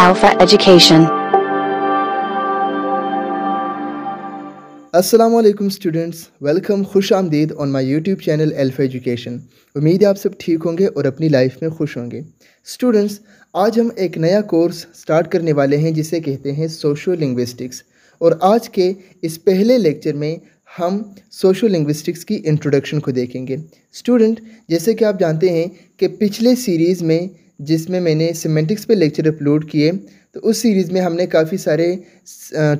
Alpha Education. Students welcome खुश आमदीद on my YouTube channel Alpha Education उम्मीद है आप सब ठीक होंगे और अपनी लाइफ में खुश होंगे स्टूडेंट्स आज हम एक नया कोर्स स्टार्ट करने वाले हैं जिसे कहते हैं सोशो लिंग्विस्टिक्स और आज के इस पहले लेक्चर में हम सोशो लिंग्विस्टिक्स की इंट्रोडक्शन को देखेंगे स्टूडेंट जैसे कि आप जानते हैं कि पिछले सीरीज़ में जिसमें मैंने सिमेंटिक्स पे लेक्चर अपलोड किए तो उस सीरीज़ में हमने काफ़ी सारे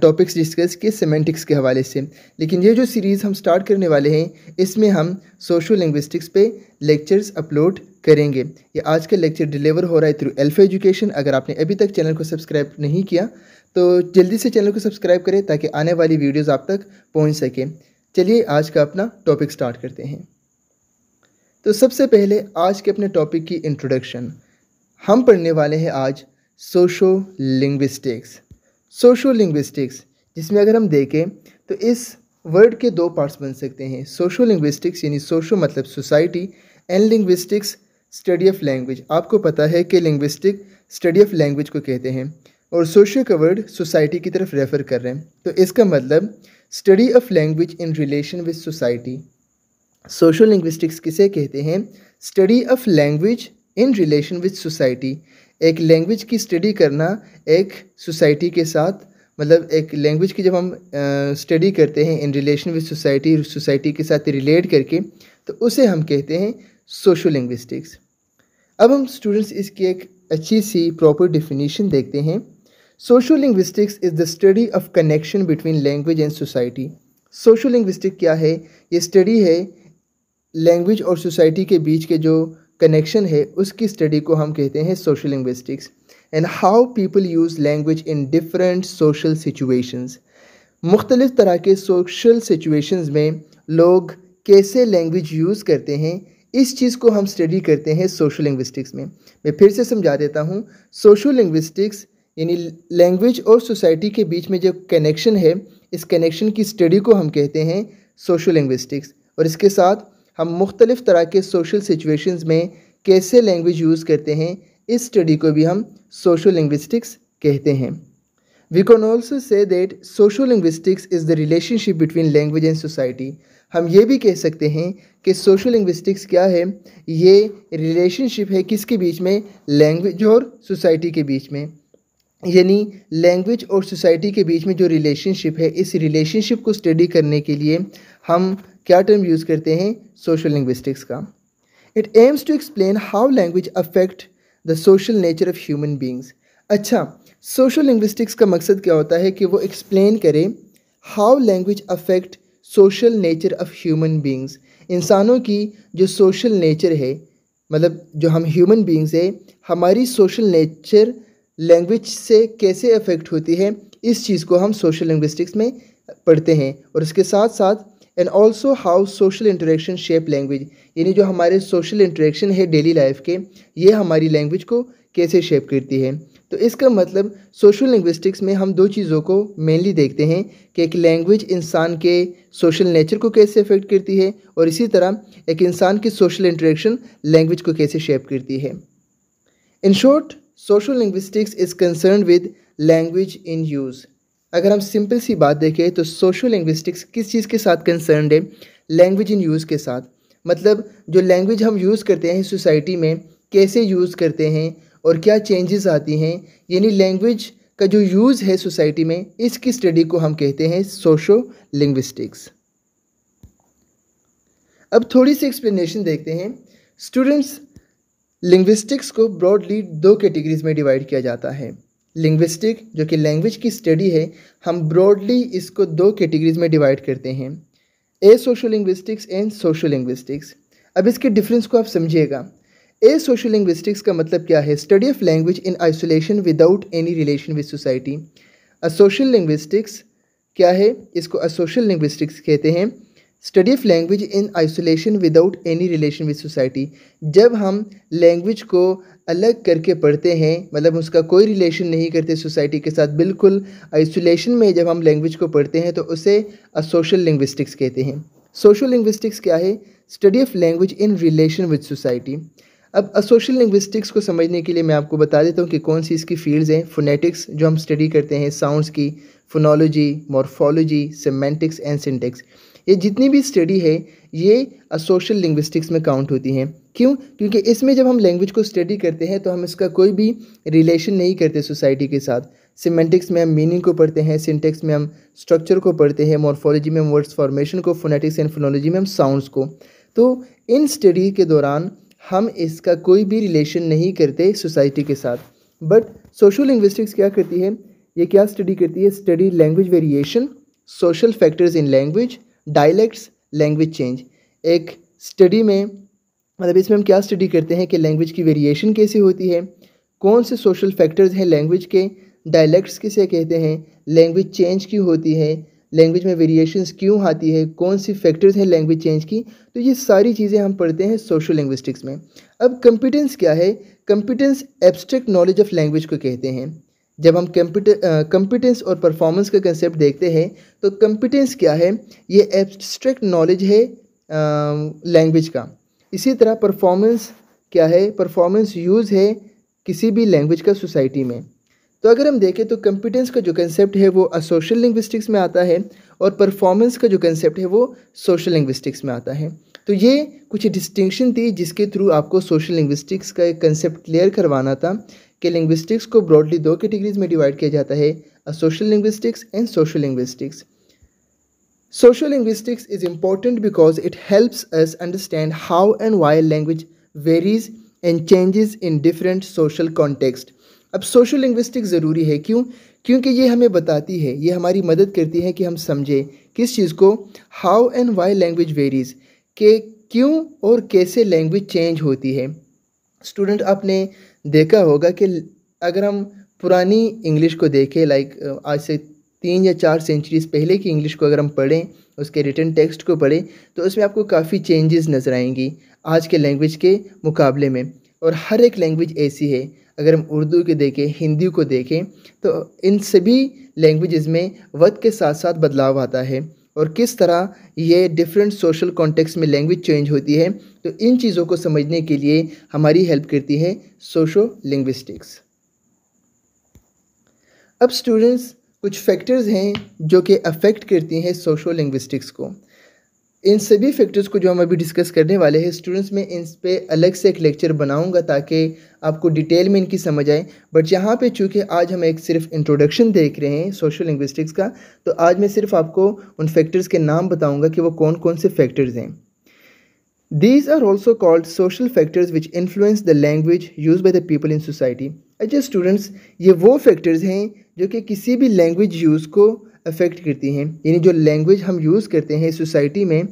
टॉपिक्स डिस्कस किए सिमेंटिक्स के हवाले से लेकिन ये जो सीरीज़ हम स्टार्ट करने वाले हैं इसमें हम सोशो लिंग्विस्टिक्स पे लेक्चर्स अपलोड करेंगे ये आज का लेक्चर डिलीवर हो रहा है थ्रू एल्फ़ा एजुकेशन अगर आपने अभी तक चैनल को सब्सक्राइब नहीं किया तो जल्दी से चैनल को सब्सक्राइब करें ताकि आने वाली वीडियोज़ आप तक पहुँच सकें चलिए आज का अपना टॉपिक स्टार्ट करते हैं तो सबसे पहले आज के अपने टॉपिक की इंट्रोडक्शन हम पढ़ने वाले हैं आज सोशो लिंग्विस्टिक्स सोशो लिंग्विस्टिक्स जिसमें अगर हम देखें तो इस वर्ड के दो पार्ट्स बन सकते हैं सोशो लिंग्विस्टिक्स यानी सोशो मतलब society and linguistics study of language आपको पता है कि लिंग्विस्टिक स्टडी ऑफ लैंग्वेज को कहते हैं और सोशल कवर्ड सोसाइटी की तरफ रेफ़र कर रहे हैं तो इसका मतलब study of language in relation with society social linguistics किसे कहते हैं study of language in relation with society एक लैंग्वेज की स्टडी करना एक सोसाइटी के साथ मतलब एक लैंग्वेज की जब हम स्टडी करते हैं in relation with society society के साथ रिलेट करके तो उसे हम कहते हैं सोशो लिंग्विस्टिक्स अब हम स्टूडेंट्स इसकी एक अच्छी सी प्रॉपर डिफिनीशन देखते हैं sociolinguistics is the study of connection between language and society sociolinguistic क्या है ये स्टडी है लैंग्वेज और सोसाइटी के बीच के जो कनेक्शन है उसकी स्टडी को हम कहते हैं linguistics and how people use language in different social situations मुख्तलिफ़ तरह के सोशल सिचुएशंस में लोग कैसे लैंग्वेज यूज़ करते हैं इस चीज़ को हम स्टडी करते हैं सोशल लिंग्विस्टिक्स में मैं फिर से समझा देता हूँ सोशल लिंग्विस्टिक्स यानी लैंग्वेज और सोसाइटी के बीच में जो कनेक्शन है इस कनेक्शन की स्टडी को हम कहते हैं सोशल लिंग्विस्टिक्स और इसके साथ हम मुख्तलिफ़ तरह के सोशल सिचुएशंस में कैसे लैंग्वेज यूज़ करते हैं इस स्टडी को भी हम सोशल लिंग्विस्टिक्स कहते हैं we can also say that social linguistics is the relationship between language and society हम ये भी कह सकते हैं कि सोशल लिंग्विस्टिक्स क्या है ये रिलेशनशिप है किसके बीच में लैंग्वेज और सोसाइटी के बीच में यानी लैंग्वेज और सोसाइटी के बीच में जो रिलेशनशिप है इस रिलेशनशिप को स्टडी करने के लिए हम क्या टर्म यूज़ करते हैं सोशल लिंग्विस्टिक्स का it aims to explain how language affect the social nature of human beings अच्छा सोशल लिंग्विस्टिक्स का मकसद क्या होता है कि वो एक्सप्लेन करे how language affect social nature of human beings इंसानों की जो सोशल नेचर है मतलब जो हम ह्यूमन बींग्स है हमारी सोशल नेचर लैंग्वेज से कैसे अफेक्ट होती है इस चीज़ को हम सोशल लिंग्विस्टिक्स में पढ़ते हैं और इसके साथ साथ and also how social interaction shape language यानी जो हमारे सोशल इंटरेक्शन है डेली लाइफ के ये हमारी लैंग्वेज को कैसे शेप करती है तो इसका मतलब सोशल लिंग्विस्टिक्स में हम दो चीज़ों को मेनली देखते हैं कि एक लैंग्वेज इंसान के सोशल नेचर को कैसे अफेक्ट करती है और इसी तरह एक इंसान की सोशल इंटरेक्शन लैंग्वेज को कैसे शेप करती है in short social linguistics is concern with language in use अगर हम सिंपल सी बात देखें तो सोशल लिंग्विस्टिक्स किस चीज़ के साथ कंसर्न है लैंग्वेज इन यूज़ के साथ मतलब जो लैंग्वेज हम यूज़ करते हैं सोसाइटी में कैसे यूज़ करते हैं और क्या चेंजेस आती हैं यानी लैंग्वेज का जो यूज़ है सोसाइटी में इसकी स्टडी को हम कहते हैं सोशो लिंग्विस्टिक्स अब थोड़ी सी एक्सप्लेनेशन देखते हैं स्टूडेंट्स लिंग्विस्टिक्स को ब्रॉडली दो कैटेगरीज में डिवाइड किया जाता है लिंग्विस्टिक जो कि लैंग्वेज की स्टडी है हम ब्रॉडली इसको दो कैटेगरीज में डिवाइड करते हैं asocial linguistics and social linguistics अब इसके डिफरेंस को आप समझिएगा ए सोशल लिंग्विस्टिक्स का मतलब क्या है study of language in isolation without any relation with society asocial linguistics क्या है इसको असोशल लिंग्विस्टिक्स कहते हैं study of language in isolation without any relation with society जब हम लैंग्वेज को अलग करके पढ़ते हैं मतलब उसका कोई रिलेशन नहीं करते सोसाइटी के साथ बिल्कुल आइसोलेशन में जब हम लैंग्वेज को पढ़ते हैं तो उसे सोशल लिंग्विस्टिक्स कहते हैं सोशल लिंग्विस्टिक्स क्या है study of language in relation with society अब सोशल लिंग्विस्टिक्स को समझने के लिए मैं आपको बता देता हूँ कि कौन सी इसकी फील्ड्स हैं फोनेटिक्स जो हम स्टडी करते हैं साउंड्स की phonology morphology semantics and syntax ये जितनी भी स्टडी है ये सोशल लिंग्विस्टिक्स में काउंट होती हैं क्यों क्योंकि इसमें जब हम लैंग्वेज को स्टडी करते हैं तो हम इसका कोई भी रिलेशन नहीं करते सोसाइटी के साथ सिमेंटिक्स में हम मीनिंग को पढ़ते हैं सिंटेक्स में हम स्ट्रक्चर को पढ़ते हैं मॉर्फोलॉजी में हम वर्ड्स फॉर्मेशन को फोनेटिक्स एंड फोनोलॉजी में हम साउंड्स को तो इन स्टडी के दौरान हम इसका कोई भी रिलेशन नहीं करते सोसाइटी के साथ बट सोशल लिंग्विस्टिक्स क्या करती है ये क्या स्टडी करती है study language variation social factors in language dialects language change एक स्टडी में मतलब इसमें हम क्या स्टडी करते हैं कि लैंग्वेज की वेरिएशन कैसे होती है कौन से सोशल फैक्टर्स हैं लैंग्वेज के डायलैक्ट्स किसे कहते हैं लैंग्वेज चेंज क्यों होती है लैंग्वेज में वेरिएशंस क्यों आती है कौन सी फैक्टर्स हैं लैंग्वेज चेंज की तो ये सारी चीज़ें हम पढ़ते हैं सोशल लैंग्विस्टिक्स में अब कंपिटेंस क्या है competence abstract knowledge of language को कहते हैं जब हम कंप्यूटेंस और परफॉर्मेंस का कंसेप्ट देखते हैं तो कंप्यूटेंस क्या है ये एब्स्ट्रैक्ट नॉलेज है लैंग्वेज का इसी तरह परफॉर्मेंस क्या है परफॉर्मेंस यूज़ है किसी भी लैंग्वेज का सोसाइटी में तो अगर हम देखें तो कंप्यूटेंस का जो कंसेप्ट है वो सोशल लिंग्विस्टिक्स में आता है और परफॉर्मेंस का जो कंसेप्ट है वो सोशल लिंग्विस्टिक्स में आता है तो ये कुछ डिस्टिंक्शन थी जिसके थ्रू आपको सोशल लिंग्विस्टिक्स का एक कंसेप्ट क्लियर करवाना था कि लिंग्विस्टिक्स को ब्रॉडली दो कैटेगरीज में डिवाइड किया जाता है asocial linguistics and social linguistics social linguistics is important because it helps us understand how and why language varies and changes in different social context अब सोशल लिंग्विस्टिक्स ज़रूरी है क्यों क्योंकि ये हमें बताती है ये हमारी मदद करती है कि हम समझें किस चीज़ को how and why language varies के क्यों और कैसे लैंग्वेज चेंज होती है स्टूडेंट आपने देखा होगा कि अगर हम पुरानी इंग्लिश को देखें लाइक आज से तीन या चार सेंचुरीज़ पहले की इंग्लिश को अगर हम पढ़ें उसके रिटर्न टेक्स्ट को पढ़ें तो उसमें आपको काफ़ी चेंजेस नज़र आएंगी आज के लैंग्वेज के मुकाबले में और हर एक लैंग्वेज ऐसी है अगर हम उर्दू के देखें हिंदी को देखें तो इन सभी लैंग्वेज़ में वक्त के साथ साथ बदलाव आता है और किस तरह ये डिफरेंट सोशल कॉन्टेक्स्ट में लैंग्वेज चेंज होती है तो इन चीज़ों को समझने के लिए हमारी हेल्प करती है सोशो लिंग्विस्टिक्स अब स्टूडेंट्स कुछ फैक्टर्स हैं जो कि अफेक्ट करती हैं सोशो लिंग्विस्टिक्स को इन सभी फैक्टर्स को जो हम अभी डिस्कस करने वाले हैं स्टूडेंट्स में इन पर अलग से एक लेक्चर बनाऊंगा ताकि आपको डिटेल में इनकी समझ आए बट यहाँ पे चूँकि आज हम एक सिर्फ इंट्रोडक्शन देख रहे हैं सोशल लिंग्विस्टिक्स का तो आज मैं सिर्फ आपको उन फैक्टर्स के नाम बताऊँगा कि वो कौन कौन से फैक्टर्स हैं these are also called social factors which influence the language use by the people in society अच्छा स्टूडेंट्स ये वो फैक्टर्स हैं जो कि किसी भी लैंग्वेज यूज़ को अफेक्ट करती हैं यानी जो लैंग्वेज हम यूज़ करते हैं सोसाइटी में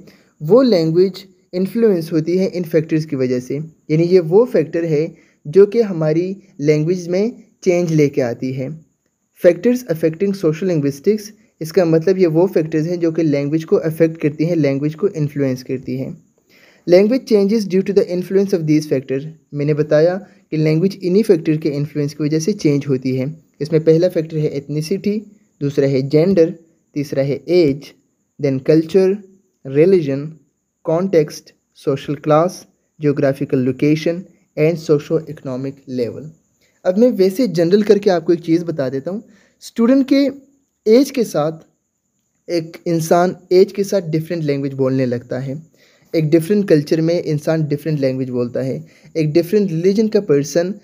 वो लैंग्वेज इन्फ्लुएंस होती है इन फैक्टर्स की वजह से यानी ये वो फैक्टर है जो कि हमारी लैंग्वेज में चेंज लेके आती है फैक्टर्स अफेक्टिंग सोशल लिंग्विस्टिक्स इसका मतलब ये वो फैक्टर्स हैं जो कि लैंग्वेज को अफेक्ट करती हैं लैंग्वेज को इन्फ्लुएंस करती हैं language changes due to the influence of these factor मैंने बताया कि लैंग्वेज इन्हीं फैक्टर के इन्फ्लुएंस की वजह से चेंज होती है इसमें पहला फैक्टर है एथनीसिटी दूसरा है जेंडर तीसरा है age then culture religion context social class geographical location and socioeconomic level अब मैं वैसे जनरल करके आपको एक चीज़ बता देता हूँ स्टूडेंट के एज के साथ एक इंसान एज के साथ डिफरेंट लैंग्वेज बोलने लगता है एक डिफरेंट कल्चर में इंसान डिफरेंट लैंग्वेज बोलता है एक डिफरेंट रिलीजन का पर्सन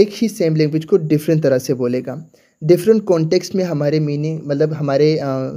एक ही सेम लैंग्वेज को डिफरेंट तरह से बोलेगा डिफरेंट कॉन्टेक्स्ट में हमारे मीनिंग मतलब हमारे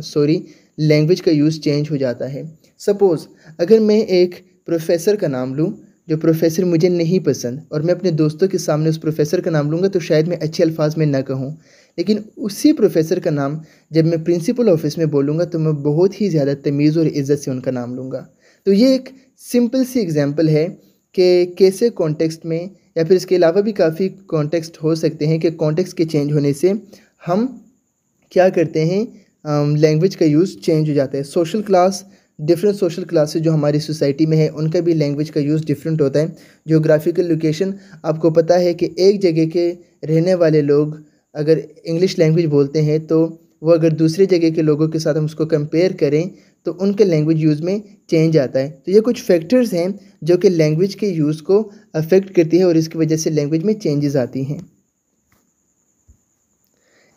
सॉरी लैंग्वेज का यूज़ चेंज हो जाता है सपोज़ अगर मैं एक प्रोफेसर का नाम लूँ जो प्रोफेसर मुझे नहीं पसंद और मैं अपने दोस्तों के सामने उस प्रोफेसर का नाम लूँगा तो शायद मैं अच्छे अल्फाज में ना कहूँ लेकिन उसी प्रोफेसर का नाम जब मैं प्रिंसिपल ऑफिस में बोलूँगा तो मैं बहुत ही ज़्यादा तमीज़ और इज़्ज़त से उनका नाम लूँगा तो ये एक सिंपल सी एग्ज़ाम्पल है कि कैसे कॉन्टेक्स्ट में या फिर इसके अलावा भी काफ़ी कॉन्टेक्स्ट हो सकते हैं कि कॉन्टेक्स्ट के चेंज होने से हम क्या करते हैं लैंग्वेज का यूज़ चेंज हो जाता है social class different social classes जो हमारी सोसाइटी में है उनका भी लैंग्वेज का यूज़ डिफरेंट होता है जोग्राफिकल लोकेशन आपको पता है कि एक जगह के रहने वाले लोग अगर इंग्लिश लैंग्वेज बोलते हैं तो वो अगर दूसरी जगह के लोगों के साथ हम उसको कंपेयर करें तो उनके लैंग्वेज यूज़ में चेंज आता है तो ये कुछ फैक्टर्स हैं जो कि लैंग्वेज के यूज़ को अफेक्ट करती है और इसकी वजह से लैंग्वेज में चेंजेस आती हैं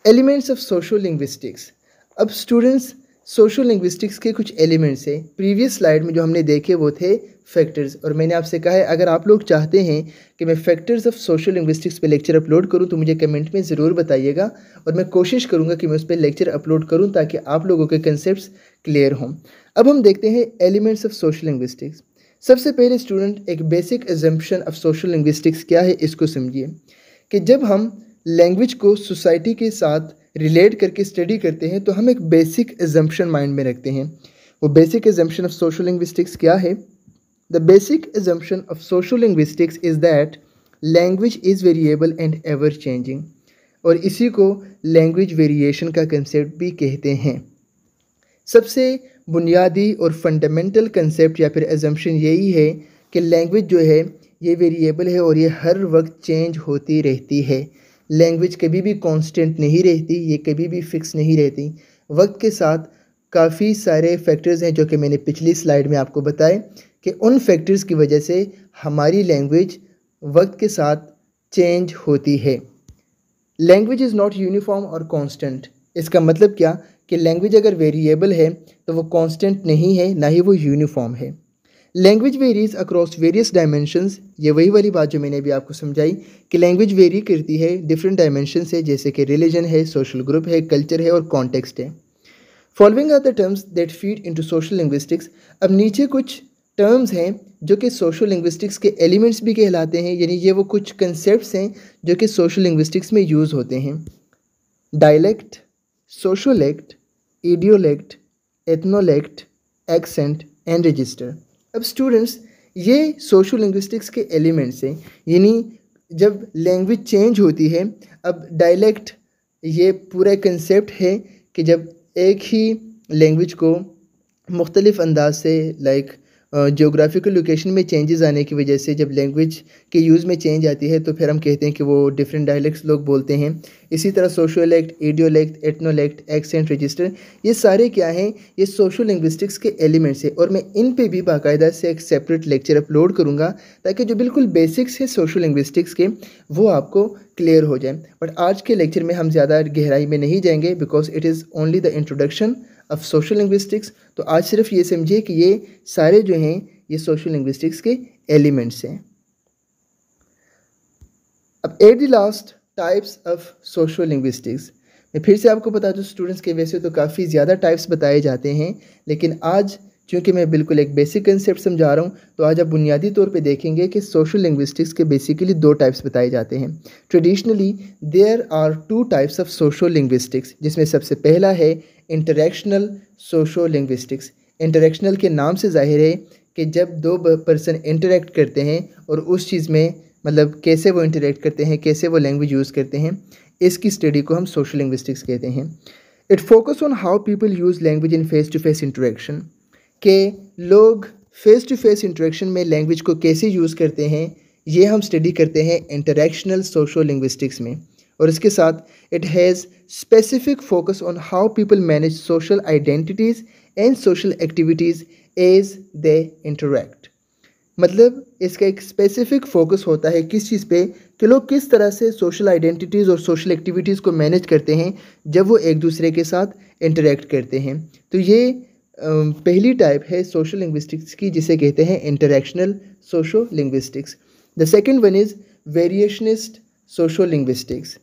एलिमेंट्स ऑफ सोशो लिंग्विस्टिक्स अब स्टूडेंट्स सोशो लिंग्विस्टिक्स के कुछ एलिमेंट्स हैं प्रीवियस स्लाइड में जो हमने देखे वो थे फैक्टर्स और मैंने आपसे कहा है अगर आप लोग चाहते हैं कि मैं फैक्टर्स ऑफ सोशल लिंग्विस्टिक्स पे लेक्चर अपलोड करूं तो मुझे कमेंट में ज़रूर बताइएगा और मैं कोशिश करूंगा कि मैं उस पर लेक्चर अपलोड करूं ताकि आप लोगों के कंसेप्ट क्लियर हों अब हम देखते हैं एलिमेंट्स ऑफ सोशल लिंग्विस्टिक्स सबसे पहले स्टूडेंट एक basic assumption of social linguistics क्या है इसको समझिए कि जब हम लैंग्वेज को सोसाइटी के साथ रिलेट करके स्टडी करते हैं तो हम एक बेसिक एजम्पन माइंड में रखते हैं वो basic assumption of social linguistics क्या है the basic assumption of social linguistics is that language is variable and ever changing और इसी को लैंग्वेज वेरिएशन का कंसेप्ट भी कहते हैं सबसे बुनियादी और फंडामेंटल कंसेप्ट या फिर एजम्पन यही है कि लैंग्वेज जो है ये वेरिएबल है और ये हर वक्त चेंज होती रहती है लैंग्वेज कभी भी कांस्टेंट नहीं रहती ये कभी भी फिक्स नहीं रहती वक्त के साथ काफ़ी सारे फैक्टर्स हैं जो कि मैंने पिछली स्लाइड में आपको बताए कि उन फैक्टर्स की वजह से हमारी लैंग्वेज वक्त के साथ चेंज होती है लैंग्वेज इज़ नॉट यूनिफॉर्म और कांस्टेंट इसका मतलब क्या कि लैंग्वेज अगर वेरिएबल है तो वो कांस्टेंट नहीं है ना ही वो यूनिफॉर्म है language varies across various dimensions ये वही वाली बात जो मैंने अभी आपको समझाई कि लैंग्वेज वेरी करती है डिफरेंट डायमेंशन है जैसे कि रिलीजन है सोशल ग्रुप है कल्चर है और कॉन्टेक्स्ट है following are the terms that feed to social linguistics अब नीचे कुछ टर्म्स हैं जो कि सोशल लिंग्विस्टिक्स के एलिमेंट्स भी कहलाते हैं यानी ये वो कुछ कंसेप्ट हैं जो कि सोशल लिंग्विस्टिक्स में यूज़ होते हैं dialect sociolect idiolect ethnolect accent and register अब स्टूडेंट्स ये सोशो लिंग्विस्टिक्स के एलिमेंट्स हैं यानी जब लैंग्वेज चेंज होती है अब डायलेक्ट ये पूरा कंसेप्ट है कि जब एक ही लैंग्वेज को मुख्तलिफ अंदाज से लाइक जियोग्राफिकल लोकेशन में चेंजेस आने की वजह से जब लैंग्वेज के यूज़ में चेंज आती है तो फिर हम कहते हैं कि वो डिफरेंट डायलैक्ट्स लोग बोलते हैं इसी तरह सोशोलैक्ट एडियोलैक्ट एटनोलैक्ट एक्सेंट रजिस्टर ये सारे क्या हैं ये सोशो लिंग्विस्टिक्स के एलिमेंट्स हैं और मैं इन पर भी बाकायदा से एक सेपरेट लेक्चर अपलोड करूँगा ताकि जो बिल्कुल बेसिक्स है सोशो लिंग्विस्टिक्स के वो आपको क्लियर हो जाए बट आज के लेक्चर में हम ज़्यादा गहराई में नहीं जाएंगे because it is only the introduction of social linguistics तो आज सिर्फ ये समझिए कि ये सारे जो हैं ये सोशल लिंग्विस्टिक्स के एलिमेंट्स हैं अब at the last types of social linguistics मैं फिर से आपको बता दूँ स्टूडेंट्स के वैसे तो काफ़ी ज़्यादा टाइप्स बताए जाते हैं लेकिन आज क्योंकि मैं बिल्कुल एक बेसिक कंसेप्ट समझा रहा हूँ तो आज आप बुनियादी तौर पे देखेंगे कि सोशल लिंग्विस्टिक्स के बेसिकली दो टाइप्स बताए जाते हैं traditionally there are two types of social linguistics जिसमें सबसे पहला है इंटरेक्शनल सोशो लिंग्विस्टिक्स इंटरेक्शनल के नाम से जाहिर है कि जब दो पर्सन इंटरेक्ट करते हैं और उस चीज़ में मतलब कैसे वो इंटरेक्ट करते हैं कैसे वो लैंग्वेज यूज़ करते हैं इसकी स्टडी को हम सोशल लिंग्विस्टिक्स कहते हैं it focus on how people use language in face to face interaction कि लोग फ़ेस टू फेस इंटरेक्शन में लैंग्वेज को कैसे यूज़ करते हैं ये हम स्टडी करते हैं इंटरेक्शनल सोशल लिंग्विस्टिक्स में और इसके साथ it has specific focus on how people manage social identities and social activities as they interact मतलब इसका एक स्पेसिफिक फोकस होता है किस चीज़ पे कि लोग किस तरह से सोशल आइडेंटिटीज़ और सोशल एक्टिविटीज़ को मैनेज करते हैं जब वो एक दूसरे के साथ इंटरेक्ट करते हैं तो ये पहली टाइप है सोशल लिंग्विस्टिक्स की जिसे कहते हैं interactional sociolinguistics the second one is variationist sociolinguistics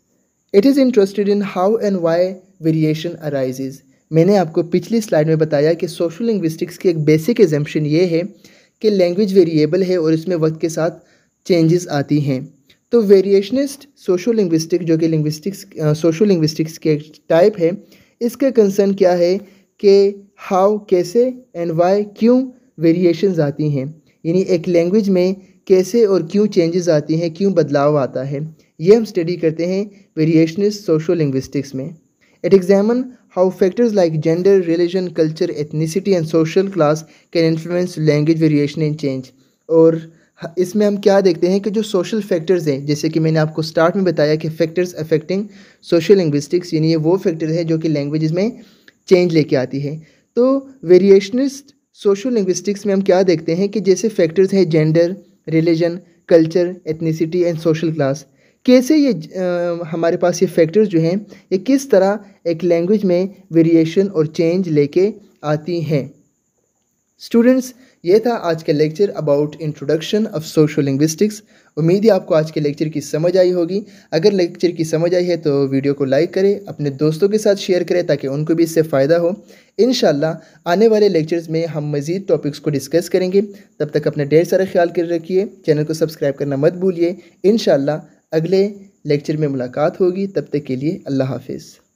it is interested in how and why variation arises मैंने आपको पिछली स्लाइड में बताया कि सोशल लिंग्विस्टिक्स की एक बेसिक एजम्पन ये है कि लैंग्वेज वेरिएबल है और इसमें वक्त के साथ चेंजेस आती हैं तो वेरिएशनिस्ट सोशो लिंग्विस्टिक जो कि लिंग्विस्टिक्स सोशल लिंग्विस्टिक्स के टाइप है इसका कंसर्न क्या है के हाउ कैसे एंड वाई क्यों वेरिएशंस आती हैं यानी एक लैंग्वेज में कैसे और क्यों चेंजेस आती हैं क्यों बदलाव आता है ये हम स्टडी करते हैं वेरिएशन सोशो लिंग्विस्टिक्स में it examine how factors like gender religion culture ethnicity and social class can influence language variation and change और इसमें हम क्या देखते हैं कि जो सोशल फैक्टर्स हैं जैसे कि मैंने आपको स्टार्ट में बताया कि फैक्टर्स अफेक्टिंग सोशल लिंग्विस्टिक्स यानी ये वो फैक्टर है जो कि लैंग्वेज में चेंज लेके आती है तो वेरिएशनिस्ट सोशल लिंग्विस्टिक्स में हम क्या देखते हैं कि जैसे फैक्टर्स हैं gender religion culture ethnicity and social class कैसे ये आ, हमारे पास ये फैक्टर्स जो हैं ये किस तरह एक लैंग्वेज में वेरिएशन और चेंज लेके आती हैं स्टूडेंट्स ये था आज का lecture about introduction of sociolinguistics उम्मीद है आपको आज के लेक्चर की समझ आई होगी अगर लेक्चर की समझ आई है तो वीडियो को लाइक करें अपने दोस्तों के साथ शेयर करें ताकि उनको भी इससे फ़ायदा हो इन आने वाले लेक्चर्स में हम मज़ीद टॉपिक्स को डिस्कस करेंगे तब तक अपने ढेर सारा ख्याल कर रखिए चैनल को सब्सक्राइब करना मत भूलिए इन अगले लेक्चर में मुलाकात होगी तब तक के लिए अल्लाह हाफिज़